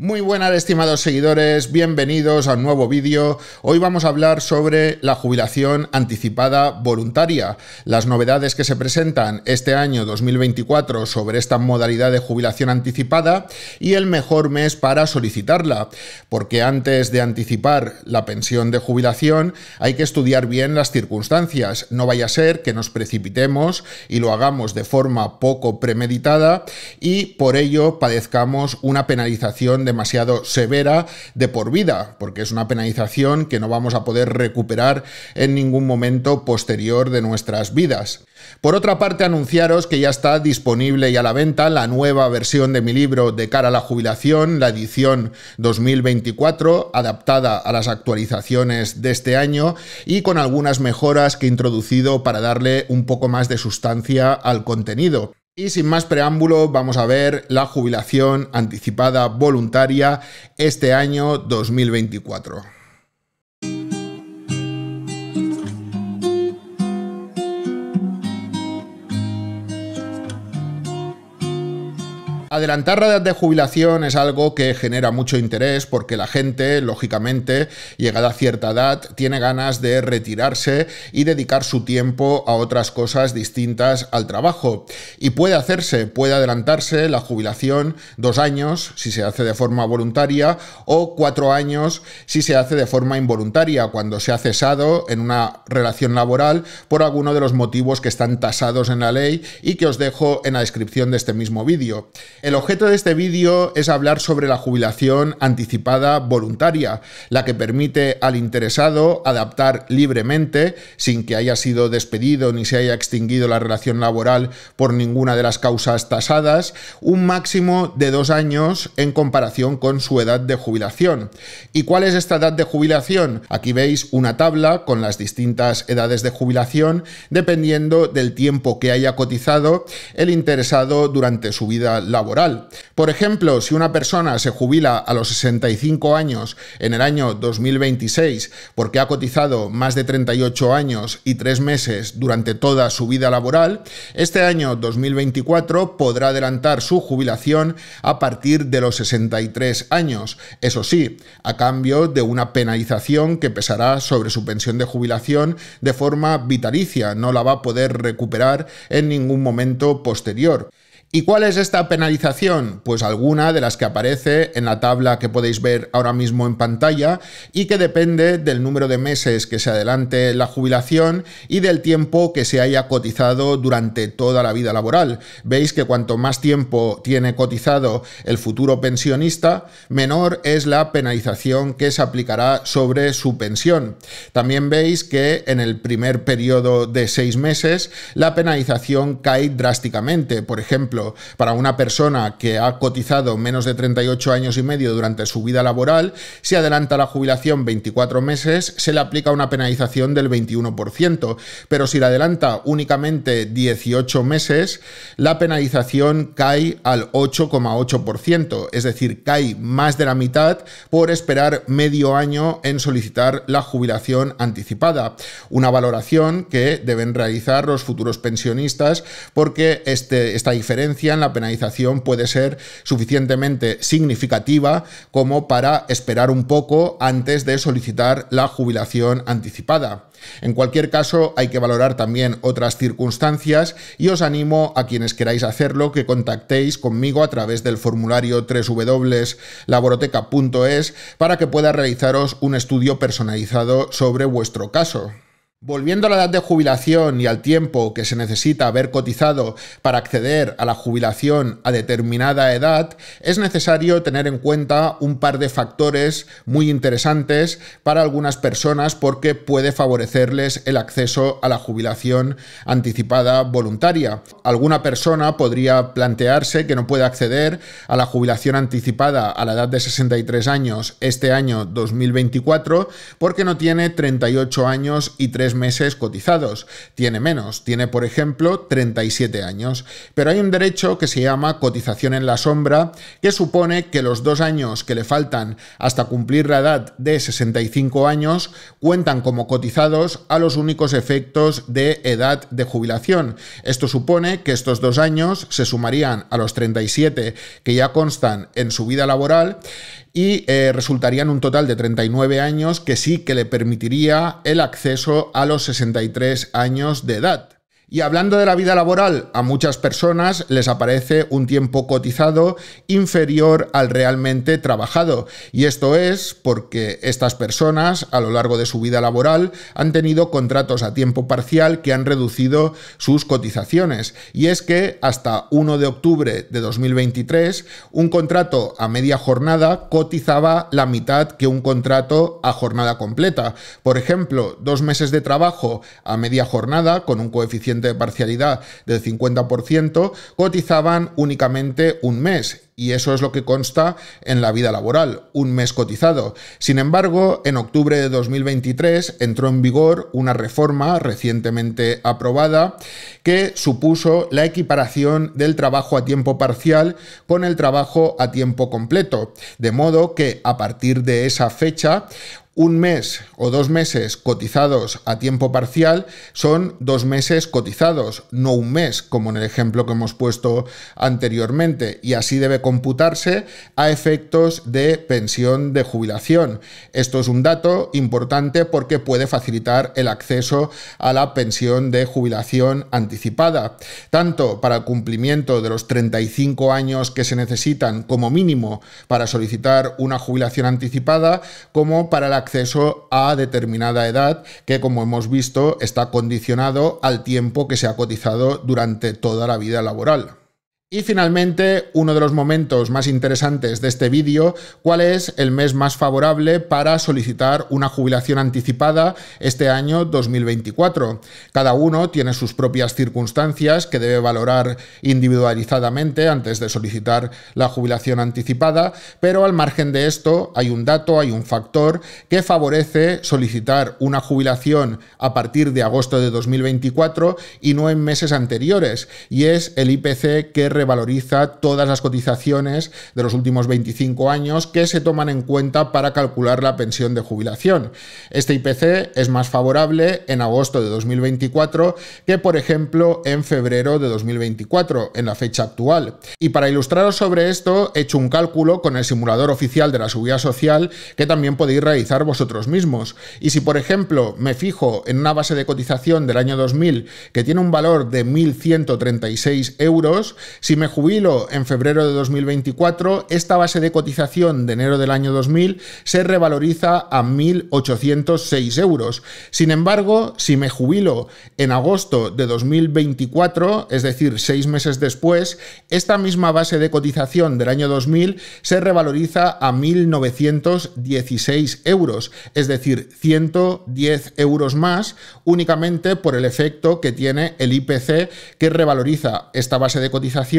Muy buenas estimados seguidores, bienvenidos a un nuevo vídeo. Hoy vamos a hablar sobre la jubilación anticipada voluntaria, las novedades que se presentan este año 2024 sobre esta modalidad de jubilación anticipada y el mejor mes para solicitarla, porque antes de anticipar la pensión de jubilación hay que estudiar bien las circunstancias, no vaya a ser que nos precipitemos y lo hagamos de forma poco premeditada y por ello padezcamos una penalización de demasiado severa de por vida, porque es una penalización que no vamos a poder recuperar en ningún momento posterior de nuestras vidas. Por otra parte, anunciaros que ya está disponible y a la venta la nueva versión de mi libro De cara a la jubilación, la edición 2024, adaptada a las actualizaciones de este año y con algunas mejoras que he introducido para darle un poco más de sustancia al contenido. Y sin más preámbulo, vamos a ver la jubilación anticipada voluntaria este año 2024. Adelantar edad de jubilación es algo que genera mucho interés porque la gente, lógicamente, llegada a cierta edad, tiene ganas de retirarse y dedicar su tiempo a otras cosas distintas al trabajo. Y puede hacerse, puede adelantarse la jubilación dos años si se hace de forma voluntaria o cuatro años si se hace de forma involuntaria, cuando se ha cesado en una relación laboral por alguno de los motivos que están tasados en la ley y que os dejo en la descripción de este mismo vídeo. El objeto de este vídeo es hablar sobre la jubilación anticipada voluntaria, la que permite al interesado adaptar libremente, sin que haya sido despedido ni se haya extinguido la relación laboral por ninguna de las causas tasadas, un máximo de dos años en comparación con su edad de jubilación. ¿Y cuál es esta edad de jubilación? Aquí veis una tabla con las distintas edades de jubilación, dependiendo del tiempo que haya cotizado el interesado durante su vida laboral por ejemplo, si una persona se jubila a los 65 años en el año 2026 porque ha cotizado más de 38 años y 3 meses durante toda su vida laboral, este año 2024 podrá adelantar su jubilación a partir de los 63 años, eso sí, a cambio de una penalización que pesará sobre su pensión de jubilación de forma vitalicia, no la va a poder recuperar en ningún momento posterior. ¿Y cuál es esta penalización? Pues alguna de las que aparece en la tabla que podéis ver ahora mismo en pantalla y que depende del número de meses que se adelante la jubilación y del tiempo que se haya cotizado durante toda la vida laboral. Veis que cuanto más tiempo tiene cotizado el futuro pensionista, menor es la penalización que se aplicará sobre su pensión. También veis que en el primer periodo de seis meses la penalización cae drásticamente. Por ejemplo, para una persona que ha cotizado menos de 38 años y medio durante su vida laboral, si adelanta la jubilación 24 meses, se le aplica una penalización del 21%, pero si la adelanta únicamente 18 meses, la penalización cae al 8,8%, es decir, cae más de la mitad por esperar medio año en solicitar la jubilación anticipada, una valoración que deben realizar los futuros pensionistas porque este, esta diferencia la penalización puede ser suficientemente significativa como para esperar un poco antes de solicitar la jubilación anticipada. En cualquier caso, hay que valorar también otras circunstancias y os animo a quienes queráis hacerlo que contactéis conmigo a través del formulario www.laboroteca.es para que pueda realizaros un estudio personalizado sobre vuestro caso. Volviendo a la edad de jubilación y al tiempo que se necesita haber cotizado para acceder a la jubilación a determinada edad, es necesario tener en cuenta un par de factores muy interesantes para algunas personas porque puede favorecerles el acceso a la jubilación anticipada voluntaria. Alguna persona podría plantearse que no puede acceder a la jubilación anticipada a la edad de 63 años este año 2024 porque no tiene 38 años y 3 meses cotizados. Tiene menos, tiene por ejemplo 37 años. Pero hay un derecho que se llama cotización en la sombra, que supone que los dos años que le faltan hasta cumplir la edad de 65 años cuentan como cotizados a los únicos efectos de edad de jubilación. Esto supone que estos dos años se sumarían a los 37 que ya constan en su vida laboral y eh, resultaría resultarían un total de 39 años que sí que le permitiría el acceso a los 63 años de edad. Y hablando de la vida laboral, a muchas personas les aparece un tiempo cotizado inferior al realmente trabajado. Y esto es porque estas personas, a lo largo de su vida laboral, han tenido contratos a tiempo parcial que han reducido sus cotizaciones. Y es que hasta 1 de octubre de 2023, un contrato a media jornada cotizaba la mitad que un contrato a jornada completa. Por ejemplo, dos meses de trabajo a media jornada con un coeficiente de parcialidad del 50%, cotizaban únicamente un mes y eso es lo que consta en la vida laboral, un mes cotizado. Sin embargo, en octubre de 2023 entró en vigor una reforma recientemente aprobada que supuso la equiparación del trabajo a tiempo parcial con el trabajo a tiempo completo, de modo que a partir de esa fecha un mes o dos meses cotizados a tiempo parcial son dos meses cotizados, no un mes, como en el ejemplo que hemos puesto anteriormente, y así debe computarse a efectos de pensión de jubilación. Esto es un dato importante porque puede facilitar el acceso a la pensión de jubilación anticipada, tanto para el cumplimiento de los 35 años que se necesitan como mínimo para solicitar una jubilación anticipada, como para la acceso a determinada edad que, como hemos visto, está condicionado al tiempo que se ha cotizado durante toda la vida laboral. Y finalmente, uno de los momentos más interesantes de este vídeo, cuál es el mes más favorable para solicitar una jubilación anticipada este año 2024. Cada uno tiene sus propias circunstancias que debe valorar individualizadamente antes de solicitar la jubilación anticipada, pero al margen de esto hay un dato, hay un factor que favorece solicitar una jubilación a partir de agosto de 2024 y no en meses anteriores, y es el IPC que revaloriza todas las cotizaciones de los últimos 25 años que se toman en cuenta para calcular la pensión de jubilación. Este IPC es más favorable en agosto de 2024 que, por ejemplo, en febrero de 2024, en la fecha actual. Y para ilustraros sobre esto, he hecho un cálculo con el simulador oficial de la subida social que también podéis realizar vosotros mismos. Y si, por ejemplo, me fijo en una base de cotización del año 2000 que tiene un valor de 1.136 euros, si me jubilo en febrero de 2024, esta base de cotización de enero del año 2000 se revaloriza a 1.806 euros. Sin embargo, si me jubilo en agosto de 2024, es decir, seis meses después, esta misma base de cotización del año 2000 se revaloriza a 1.916 euros, es decir, 110 euros más únicamente por el efecto que tiene el IPC que revaloriza esta base de cotización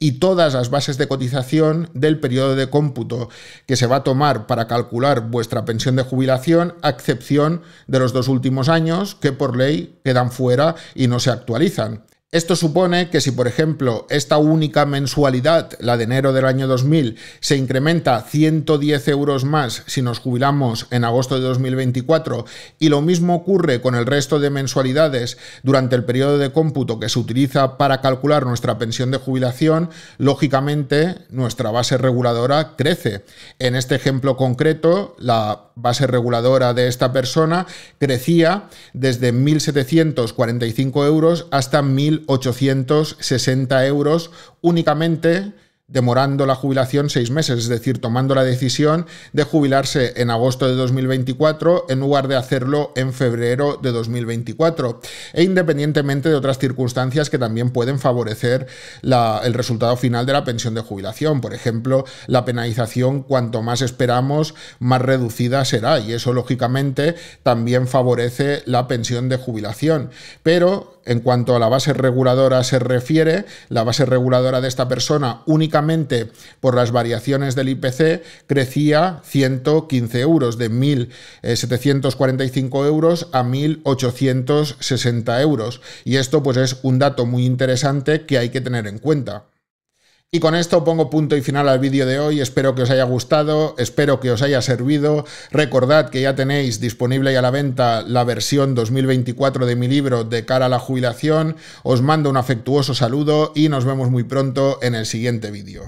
y todas las bases de cotización del periodo de cómputo que se va a tomar para calcular vuestra pensión de jubilación, a excepción de los dos últimos años que por ley quedan fuera y no se actualizan. Esto supone que si, por ejemplo, esta única mensualidad, la de enero del año 2000, se incrementa 110 euros más si nos jubilamos en agosto de 2024 y lo mismo ocurre con el resto de mensualidades durante el periodo de cómputo que se utiliza para calcular nuestra pensión de jubilación, lógicamente nuestra base reguladora crece. En este ejemplo concreto, la base reguladora de esta persona crecía desde 1.745 euros hasta 1.000 860 euros únicamente demorando la jubilación seis meses, es decir, tomando la decisión de jubilarse en agosto de 2024 en lugar de hacerlo en febrero de 2024, e independientemente de otras circunstancias que también pueden favorecer el resultado final de la pensión de jubilación. Por ejemplo, la penalización, cuanto más esperamos, más reducida será, y eso lógicamente también favorece la pensión de jubilación. Pero en cuanto a la base reguladora se refiere, la base reguladora de esta persona únicamente por las variaciones del IPC crecía 115 euros, de 1.745 euros a 1.860 euros. Y esto pues es un dato muy interesante que hay que tener en cuenta. Y con esto pongo punto y final al vídeo de hoy. Espero que os haya gustado, espero que os haya servido. Recordad que ya tenéis disponible y a la venta la versión 2024 de mi libro De cara a la jubilación. Os mando un afectuoso saludo y nos vemos muy pronto en el siguiente vídeo.